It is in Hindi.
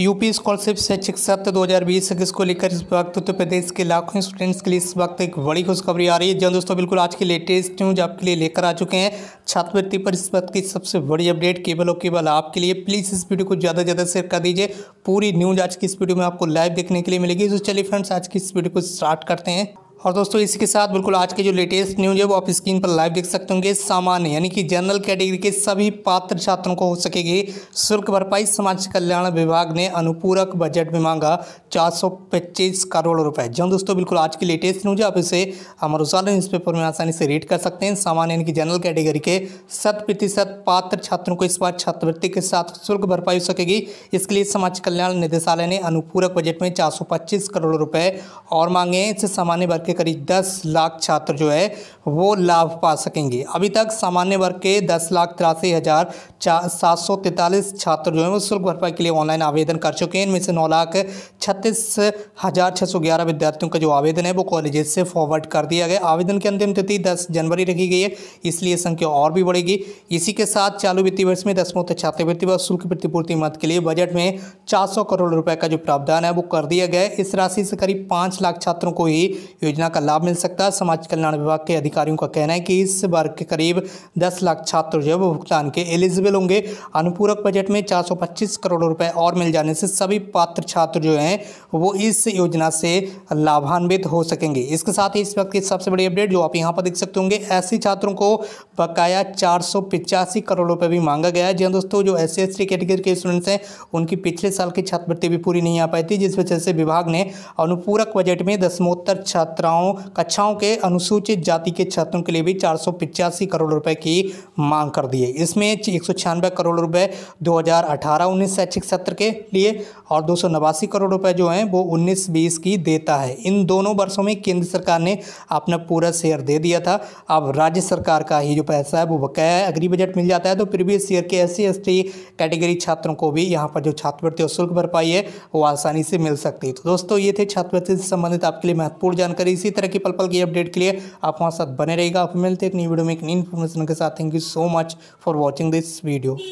यूपी स्कॉलरशिप शैक्षिक सत्र 2020 को लेकर इस वक्त उत्तर प्रदेश के लाखों स्टूडेंट्स के लिए इस वक्त एक बड़ी खुशखबरी आ रही है जहाँ दोस्तों बिल्कुल आज की लेटेस्ट न्यूज आपके लिए लेकर आ चुके हैं छात्रवृत्ति पर इस वक्त की सबसे बड़ी अपडेट केवल और केवल आपके लिए प्लीज़ इस वीडियो को ज़्यादा से ज़्यादा शेयर कर दीजिए पूरी न्यूज आज की इस वीडियो में आपको लाइव देखने के लिए मिलेगी तो चलिए फ्रेंड्स आज की इस वीडियो को स्टार्ट करते हैं और दोस्तों इसी के साथ बिल्कुल आज के जो लेटेस्ट न्यूज है वो आप स्क्रीन पर लाइव देख सकते होंगे सामान्य यानी कि जनरल कैटेगरी के सभी पात्र छात्रों को हो सकेगी शुल्क भरपाई समाज कल्याण विभाग ने अनुपूरक बजट में मांगा चार करोड़ रुपए जो हाँ दोस्तों बिल्कुल आज की लेटेस्ट न्यूज है आप इसे हमारे उजाला पेपर में आसानी से रीड कर सकते हैं सामान्य यानी कि जनरल कैटेगरी के शत प्रतिशत पात्र छात्रों को इस बार छात्रवृत्ति के साथ शुल्क भरपाई हो सकेगी इसके लिए समाज कल्याण निदेशालय ने अनुपूरक बजट में चार करोड़ रुपये और मांगे हैं इससे सामान्य वर्ग के के करीब 10 लाख छात्र जो है वो लाभ पा सकेंगे अभी तक सामान्य वर्ग के दस लाख तिरासी हज़ार सात सौ छात्र जो हैं वो शुल्क भरपाई के लिए ऑनलाइन आवेदन कर चुके हैं इनमें से नौ लाख छत्तीस हज़ार छः सौ ग्यारह विद्यार्थियों का जो आवेदन है वो कॉलेजेस से फॉरवर्ड कर दिया गया आवेदन की अंतिम तिथि दस जनवरी रखी गई है इसलिए संख्या और भी बढ़ेगी इसी के साथ चालू वित्तीय वर्ष में दसवों तक छात्रवृत्ति व शुल्क प्रतिपूर्ति मद के लिए बजट में चार करोड़ रुपये का जो प्रावधान है वो कर दिया गया इस राशि से करीब पाँच लाख छात्रों को ही योजना योजना का लाभ मिल सकता है समाज कल्याण विभाग के अधिकारियों का कहना है कि इस वर्ग के करीब दस लाख छात्र जो है भुगतान के एलिजिबल होंगे अनुपूरक बजट में चार सौ पच्चीस करोड़ रुपए और मिल जाने से सभी पात्र छात्र जो हैं वो इस योजना से लाभान्वित हो सकेंगे इसके साथ ही इस वक्त की सबसे बड़ी अपडेट जो आप यहाँ पर देख सकते होंगे ऐसे छात्रों को बकाया चार करोड़ रुपये भी मांगा गया है जी दोस्तों जो एस सी कैटेगरी के स्टूडेंट्स हैं उनकी पिछले साल की छात्रवृत्ति भी पूरी नहीं आ पाई थी जिस वजह से विभाग ने अनुपूरक बजट में दसमोत्तर छात्र छात्राओं कक्षाओं के अनुसूचित जाति के छात्रों के लिए भी चार करोड़ रुपए की मांग कर दी है इसमें एक करोड़ रुपए 2018 हज़ार शैक्षिक सत्र के लिए और दो करोड़ रुपए जो हैं वो 19-20 की देता है इन दोनों वर्षों में केंद्र सरकार ने अपना पूरा शेयर दे दिया था अब राज्य सरकार का ही जो पैसा है वो बकाया है अग्री बजट मिल जाता है तो प्रीवियस ईयर के एस सी कैटेगरी छात्रों को भी यहाँ पर जो छात्रवृत्ति और शुल्क भरपाई है वो आसानी से मिल सकती है तो दोस्तों ये थे छात्रवृत्ति से संबंधित आपके लिए महत्वपूर्ण जानकारी इसी तरह की पल पल की अपडेट के लिए आप हमारे साथ बने रहेगा आप मिलते एक नई वीडियो में एक नई इन्फॉर्मेशन के साथ thank you so much for watching this video